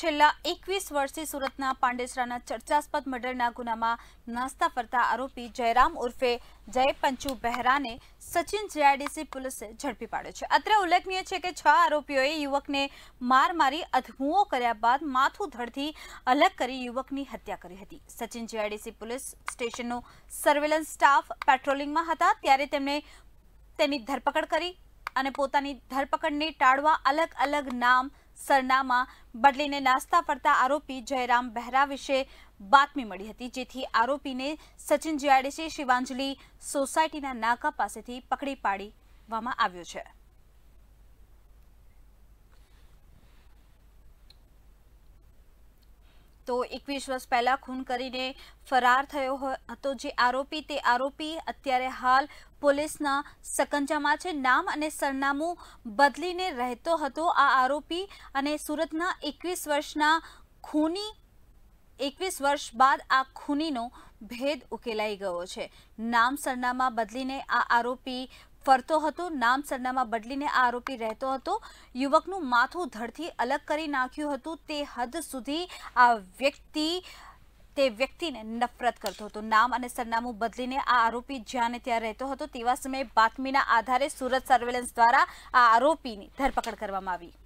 છેલ્લા એકવીસ વર્ષથી સુરતના પાંડેસરાના ચર્ચાસ્પદ મર્ડરના ગુનામાં નાસ્તા ફરતા આરોપી જયરામ ઉર્ફે જય પંચુ બહેરાને સચિન જીઆઈડીસી પોલીસે ઝડપી પાડ્યો છે અત્રે ઉલ્લેખનીય છે કે છ આરોપીઓએ યુવકને માર મારી અધમુઓ કર્યા બાદ માથું ધડથી અલગ કરી યુવકની હત્યા કરી હતી સચિન જીઆઈડીસી પોલીસ સ્ટેશનનો સર્વેલન્સ સ્ટાફ પેટ્રોલિંગમાં હતા ત્યારે તેમણે તેની ધરપકડ કરી અને પોતાની ધરપકડને ટાળવા અલગ અલગ નામ સરનામાં બદલીને નાસ્તા ફરતા આરોપી જયરામ બહેરા વિશે બાતમી મળી હતી જેથી આરોપીને સચિન જીઆરડીસી શિવાંજલિ સોસાયટીના નાકા પાસેથી પકડી પાડીવામાં આવ્યો છે તો એકવીસ વર્ષ પહેલાં ખૂન કરીને ફરાર થયો હતો જે આરોપી તે આરોપી અત્યારે હાલ પોલીસના સકંજામાં છે નામ અને સરનામું બદલીને રહેતો હતો આ આરોપી અને સુરતના એકવીસ વર્ષના ખૂની એકવીસ વર્ષ બાદ આ ખૂનીનો ભેદ ઉકેલાઈ ગયો છે નામ સરનામા બદલીને આ આરોપી ફરતો હતો નામ સરનામા બદલીને આ આરોપી રહેતો હતો યુવકનું માથું ધડથી અલગ કરી નાખ્યું હતું તે હદ સુધી આ વ્યક્તિ તે વ્યક્તિને નફરત કરતો હતો નામ અને સરનામું બદલીને આ આરોપી જ્યાં ત્યાં રહેતો હતો તેવા સમયે બાતમીના આધારે સુરત સર્વેલન્સ દ્વારા આ આરોપીની ધરપકડ કરવામાં આવી